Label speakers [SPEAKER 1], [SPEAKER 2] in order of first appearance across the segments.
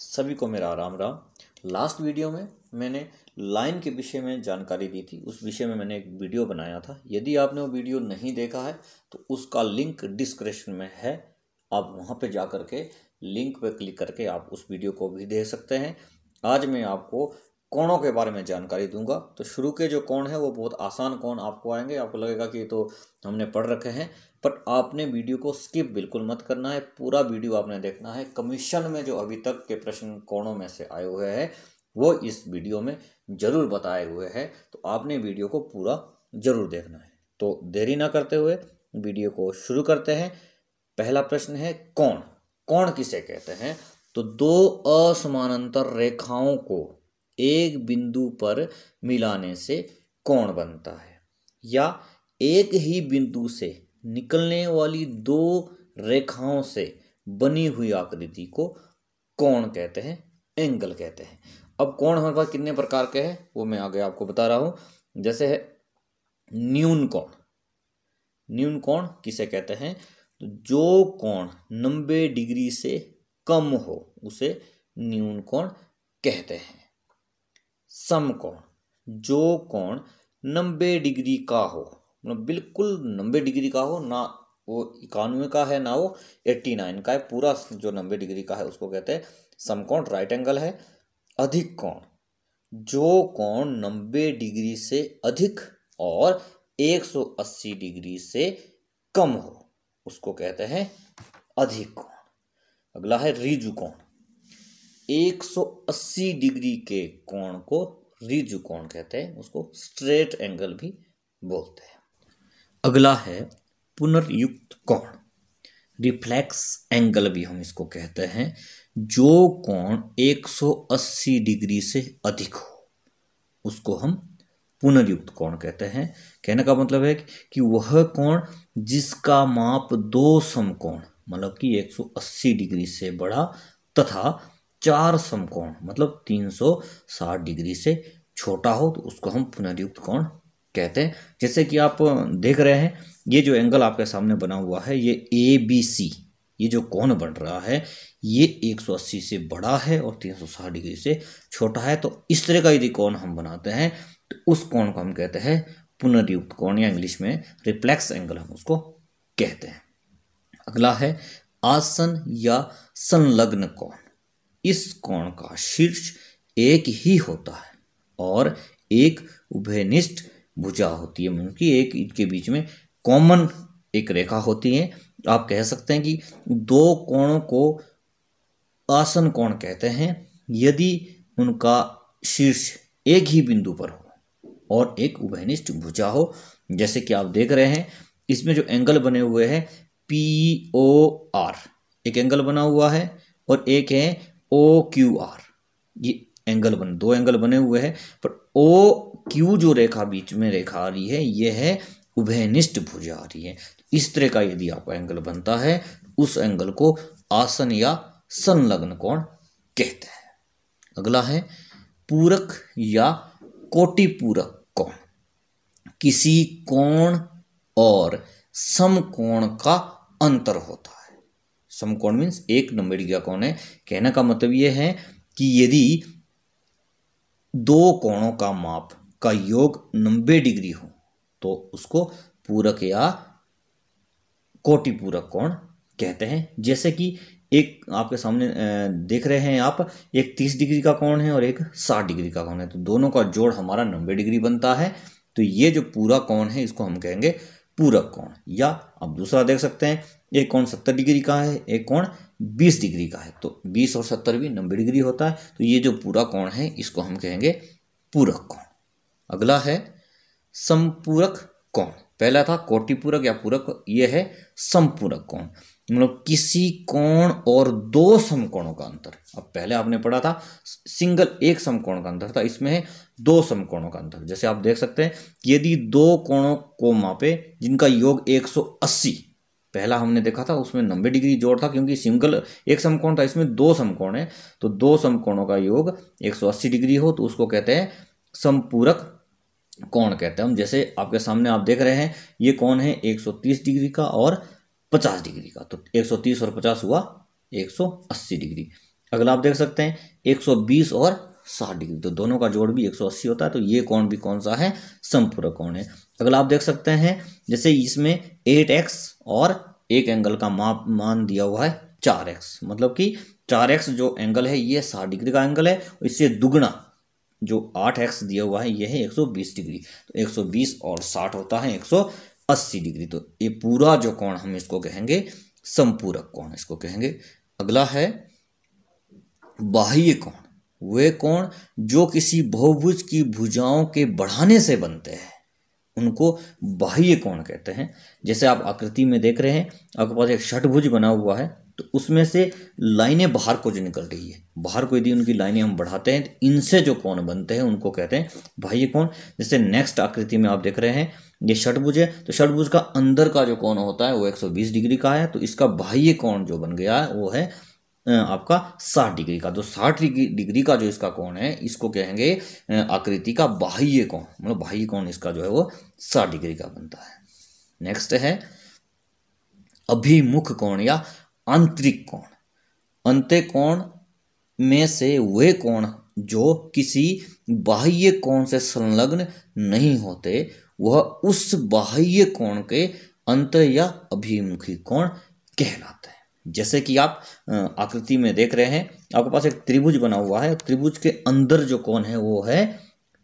[SPEAKER 1] सभी को मेरा आराम राम लास्ट वीडियो में मैंने लाइन के विषय में जानकारी दी थी उस विषय में मैंने एक वीडियो बनाया था यदि आपने वो वीडियो नहीं देखा है तो उसका लिंक डिस्क्रिप्शन में है आप वहाँ पे जा कर के लिंक पे क्लिक करके आप उस वीडियो को भी देख सकते हैं आज मैं आपको कोणों के बारे में जानकारी दूंगा तो शुरू के जो कोण है वो बहुत आसान कोण आपको आएंगे आपको लगेगा कि तो हमने पढ़ रखे हैं बट आपने वीडियो को स्किप बिल्कुल मत करना है पूरा वीडियो आपने देखना है कमीशन में जो अभी तक के प्रश्न कोणों में से आए हुए हैं वो इस वीडियो में ज़रूर बताए हुए हैं तो आपने वीडियो को पूरा ज़रूर देखना है तो देरी ना करते हुए वीडियो को शुरू करते हैं पहला प्रश्न है कौन कौन किसे कहते हैं तो दो असमानांतर रेखाओं को एक बिंदु पर मिलाने से कोण बनता है या एक ही बिंदु से निकलने वाली दो रेखाओं से बनी हुई आकृति को कोण कहते हैं एंगल कहते हैं अब कोण हमारे पास कितने प्रकार के हैं वो मैं आगे आपको बता रहा हूं जैसे है न्यून कोण न्यून कोण किसे कहते हैं तो जो कोण नब्बे डिग्री से कम हो उसे न्यून कोण कहते हैं समकोण जो कोण नब्बे डिग्री का हो मतलब बिल्कुल नब्बे डिग्री का हो ना वो इक्यानवे का है ना वो एट्टी नाइन का है पूरा जो नब्बे डिग्री का है उसको कहते हैं समकोण राइट एंगल है अधिक कोण जो कोण नब्बे डिग्री से अधिक और 180 डिग्री से कम हो उसको कहते हैं अधिक कोण अगला है रिजु कोण 180 डिग्री के कोण को रिज कोण कहते हैं उसको स्ट्रेट एंगल भी बोलते हैं अगला है पुनर्युक्त कोण रिफ्लेक्स एंगल भी हम इसको कहते हैं जो कोण 180 डिग्री से अधिक हो उसको हम पुनर्युक्त कोण कहते हैं कहने का मतलब है कि वह कोण जिसका माप दो समकोण मतलब कि 180 डिग्री से बड़ा तथा चार समकोण मतलब 360 डिग्री से छोटा हो तो उसको हम पुनर्युक्त कोण कहते हैं जैसे कि आप देख रहे हैं ये जो एंगल आपके सामने बना हुआ है ये ए बी सी ये जो कोण बन रहा है ये 180 से बड़ा है और 360 डिग्री से छोटा है तो इस तरह का यदि कोण हम बनाते हैं तो उस कोण को हम कहते हैं पुनर्युक्त कोण या इंग्लिश में रिप्लेक्स एंगल हम उसको कहते हैं अगला है आसन या संलग्न कोण इस कोण का शीर्ष एक ही होता है और एक उभयनिष्ठ भुजा होती है मतलब कि एक इनके बीच में कॉमन एक रेखा होती है आप कह सकते हैं कि दो कोणों को आसन कोण कहते हैं यदि उनका शीर्ष एक ही बिंदु पर हो और एक उभयनिष्ठ भुजा हो जैसे कि आप देख रहे हैं इसमें जो एंगल बने हुए हैं पी ओ आर एक एंगल बना हुआ है और एक है ओ क्यू आर ये एंगल बने दो एंगल बने हुए हैं पर ओ क्यू जो रेखा बीच में रेखा आ रही है यह है उभयनिष्ठ भुजा आ रही है इस तरह का यदि आपका एंगल बनता है उस एंगल को आसन या संलग्न कोण कहते हैं अगला है पूरक या कोटिपूरक कोण किसी कोण और समकोण का अंतर होता है समकोण मीन्स एक नंबर का कौन है कहने का मतलब यह है कि यदि दो कोणों का माप का योग नब्बे डिग्री हो तो उसको पूरक या कोटि पूरक कोण कहते हैं जैसे कि एक आपके सामने देख रहे हैं आप एक तीस डिग्री का कोण है और एक साठ डिग्री का कोण है तो दोनों का जोड़ हमारा नब्बे डिग्री बनता है तो ये जो पूरा कोण है इसको हम कहेंगे पूरक कोण या आप दूसरा देख सकते हैं एक कौन सत्तर डिग्री का है एक कौन बीस डिग्री का है तो बीस और सत्तर भी नब्बे डिग्री होता है तो ये जो पूरा कोण है इसको हम कहेंगे पूरक कोण अगला है संपूरक कोण पहला था कोटिपूरक या पूरक ये है समपूरक कोण मतलब किसी कोण और दो समकोणों का अंतर अब पहले आपने पढ़ा था सिंगल एक समकोण का अंतर था इसमें है दो समकोणों का अंतर जैसे आप देख सकते हैं यदि दो कोणों को मापे जिनका योग 180 पहला हमने देखा था उसमें नब्बे डिग्री जोड़ था क्योंकि सिंगल एक समकोण था इसमें दो समकोण है तो दो समकोणों का योग 180 डिग्री हो तो उसको कहते हैं समपूरक कोण कहते हैं हम जैसे आपके सामने आप देख रहे हैं ये कौन है 130 डिग्री का और 50 डिग्री का तो 130 और 50 हुआ 180 डिग्री अगला आप देख सकते हैं 120 और 60 डिग्री तो दोनों का जोड़ भी 180 होता है तो ये कौन भी कौन सा है समपूरक कौन है अगला आप देख सकते हैं जैसे इसमें 8x और एक एंगल का माप मान दिया हुआ है चार एक्स मतलब कि चार एक्स जो एंगल है ये साठ डिग्री का एंगल है इससे दुगना जो आठ एक्स दिया हुआ है यह है एक सौ बीस डिग्री तो एक सौ बीस और साठ होता है एक सौ अस्सी डिग्री तो ये पूरा जो कोण हम इसको कहेंगे संपूरक कोण इसको कहेंगे अगला है बाह्य कोण वे कोण जो किसी बहुभुज की भुजाओं के बढ़ाने से बनते हैं उनको बाह्य कोण कहते हैं जैसे आप आकृति में देख रहे हैं आपके पास एक षटभुज बना हुआ है तो उसमें से लाइनें बाहर को जो निकल रही है बाहर को यदि उनकी लाइनें हम बढ़ाते हैं तो इनसे जो कोण बनते हैं उनको कहते हैं बाह्य कोण जैसे नेक्स्ट आकृति में आप देख रहे हैं ये षटभुज है तो षटभुज का अंदर का जो कोण होता है वो 120 डिग्री का है तो इसका बाह्य कोण जो बन गया है वो है आपका साठ डिग्री का जो तो साठ डिग्री का जो इसका कोण है इसको कहेंगे आकृति का बाह्य कोण मतलब बाह्य कोण इसका जो है वो साठ डिग्री का बनता है नेक्स्ट है अभिमुख कोण या आंतरिक कोण अंत्य कोण में से वे कोण जो किसी बाह्य कोण से संलग्न नहीं होते वह उस बाह्य कोण के अंत या अभिमुखी कोण कहलाते हैं जैसे कि आप आकृति में देख रहे हैं आपके पास एक त्रिभुज बना हुआ है त्रिभुज के अंदर जो कोण है वो है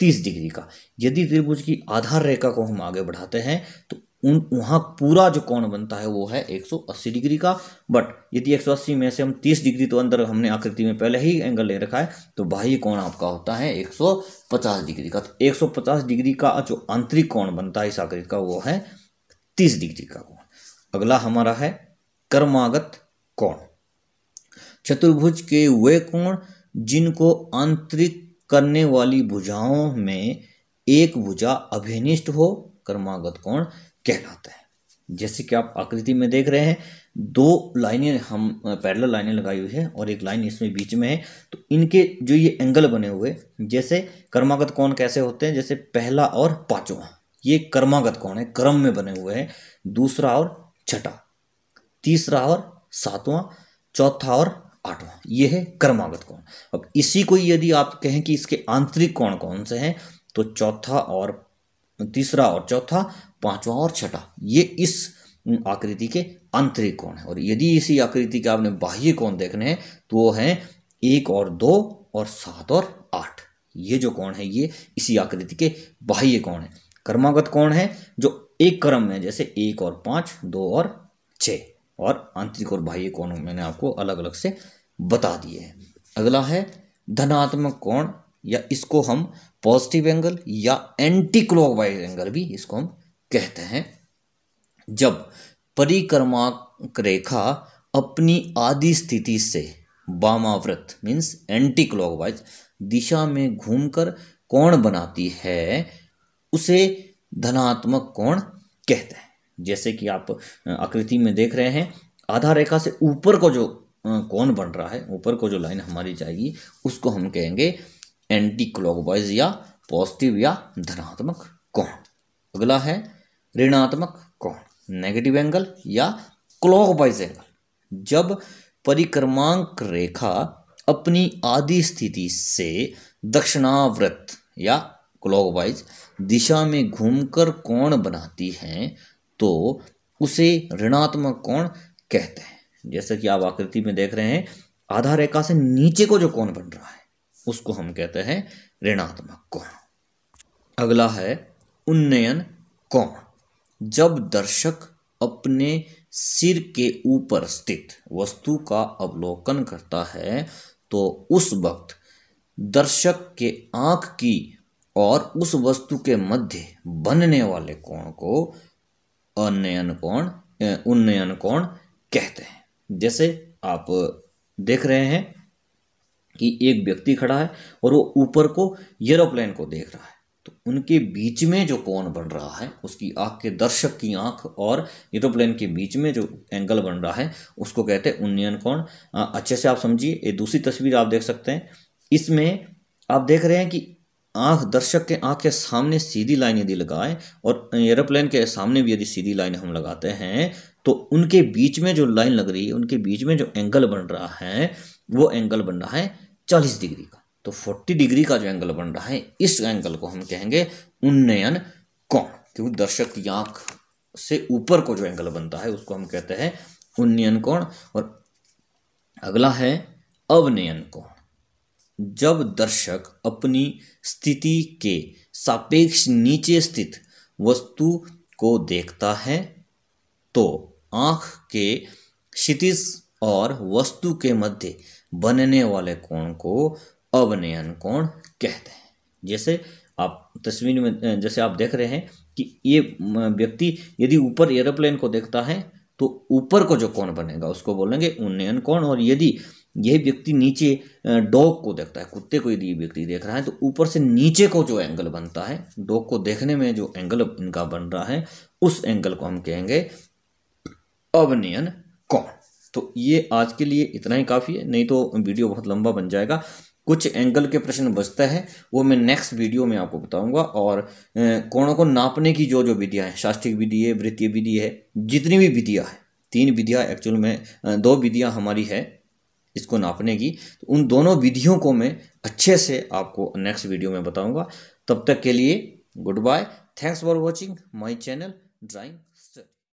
[SPEAKER 1] तीस डिग्री का यदि त्रिभुज की आधार रेखा को हम आगे बढ़ाते हैं तो उन वहाँ पूरा जो कोण बनता है वो है 180 डिग्री का बट यदि 180 में से हम 30 डिग्री तो अंदर हमने आकृति में पहले ही एंगल ले रखा है तो बाह्य कोण आपका होता है 150 डिग्री का तो 150 डिग्री का जो आंतरिक कोण बनता है इस आकृति का वो है 30 डिग्री का कोण अगला हमारा है कर्मागत कोण चतुर्भुज के वे कोण जिनको आंतरिक करने वाली भुजाओं में एक भुजा अभिनिष्ट हो कर्मागत कोण कहलाता है जैसे कि आप आकृति में देख रहे हैं दो लाइनें हम पैरल लाइनें लगाई हुई है और एक लाइन इसमें बीच में है तो इनके जो ये एंगल बने हुए जैसे कर्मागत कोण कैसे होते हैं जैसे पहला और पांचवा ये कर्मागत कोण है क्रम में बने हुए हैं दूसरा और छठा तीसरा और सातवां चौथा और आठवां ये है कर्मागत कोण अब इसी को यदि आप कहें कि इसके आंतरिक कोण कौन से हैं तो चौथा और तीसरा और चौथा पांचवा और छठा ये इस आकृति के आंतरिक कोण है और यदि इसी आकृति के आपने बाह्य कोण देखने हैं तो वो हैं एक और दो और सात और आठ ये जो कोण है ये इसी आकृति के बाह्य कोण है कर्मागत कोण है जो एक क्रम में जैसे एक और पाँच दो और छः और आंतरिक और बाह्य कोण मैंने आपको अलग अलग से बता दिए हैं अगला है धनात्मक कोण या इसको हम पॉजिटिव एंगल या एंटी क्लॉकवाइज एंगल भी इसको हम कहते हैं जब परिक्रमाक रेखा अपनी आदि स्थिति से बामावृत मीन्स एंटी क्लॉकवाइज दिशा में घूमकर कोण बनाती है उसे धनात्मक कोण कहते हैं जैसे कि आप आकृति में देख रहे हैं आधा रेखा से ऊपर को जो कौन बन रहा है ऊपर को जो लाइन हमारी जाएगी उसको हम कहेंगे एंटी क्लॉकवाइज या पॉजिटिव या धनात्मक कौन अगला है ऋणात्मक कौन नेगेटिव एंगल या क्लॉकवाइज एंगल जब परिक्रमांक रेखा अपनी आदि स्थिति से दक्षिणावृत या क्लॉकवाइज दिशा में घूमकर कोण बनाती हैं तो उसे ऋणात्मक कोण कहते हैं जैसे कि आप आकृति में देख रहे हैं आधा रेखा से नीचे को जो कोण बन रहा है उसको हम कहते हैं ऋणात्मक कोण अगला है उन्नयन कोण जब दर्शक अपने सिर के ऊपर स्थित वस्तु का अवलोकन करता है तो उस वक्त दर्शक के आंख की और उस वस्तु के मध्य बनने वाले कोण को अनयन कोण उन्नयन कोण कहते हैं जैसे आप देख रहे हैं कि एक व्यक्ति खड़ा है और वो ऊपर को एरोप्लेन को देख रहा है तो उनके बीच में जो कोण बन रहा है उसकी आँख के दर्शक की आंख और एरोप्लेन के बीच में जो एंगल बन रहा है उसको कहते हैं उन्नयन कोण अच्छे से आप समझिए ये दूसरी तस्वीर आप देख सकते हैं इसमें आप देख रहे हैं कि आंख दर्शक के आंख के सामने सीधी लाइन यदि लगाए और एरोप्लेन के सामने भी यदि सीधी लाइन हम लगाते हैं तो उनके बीच में जो लाइन लग रही है उनके बीच में जो एंगल बन रहा है वो एंगल बन रहा है चालीस डिग्री का तो फोर्टी डिग्री का जो एंगल बन रहा है इस एंगल को हम कहेंगे उन्नयन कौन क्योंकि दर्शक की आंख से ऊपर को जो एंगल बनता है उसको हम कहते हैं उन्नयन कोण और अगला है अवनयन कोण जब दर्शक अपनी स्थिति के सापेक्ष नीचे स्थित वस्तु को देखता है तो आँख के क्षितिज और वस्तु के मध्य बनने वाले कोण को अवनयन कोण कहते हैं जैसे आप तस्वीर में जैसे आप देख रहे हैं कि ये व्यक्ति यदि ऊपर एरोप्लेन को देखता है तो ऊपर को जो कौन बनेगा उसको बोलेंगे उन्नयन कौन और यदि यह व्यक्ति नीचे डॉग को देखता है कुत्ते को यदि व्यक्ति देख रहा है तो ऊपर से नीचे को जो एंगल बनता है डॉग को देखने में जो एंगल इनका बन रहा है उस एंगल को हम कहेंगे अवनयन कौन तो ये आज के लिए इतना ही काफ़ी है नहीं तो वीडियो बहुत लंबा बन जाएगा कुछ एंगल के प्रश्न बचता है वो मैं नेक्स्ट वीडियो में आपको बताऊंगा और कोणों को नापने की जो जो विधियाँ हैं शास्त्रीय विधि है वृत्तीय विधि है जितनी भी विधियाँ हैं तीन विधियाँ एक्चुअल में दो विधियाँ हमारी है इसको नापने की तो उन दोनों विधियों को मैं अच्छे से आपको नेक्स्ट वीडियो में बताऊँगा तब तक के लिए goodbye thanks for watching my channel drawing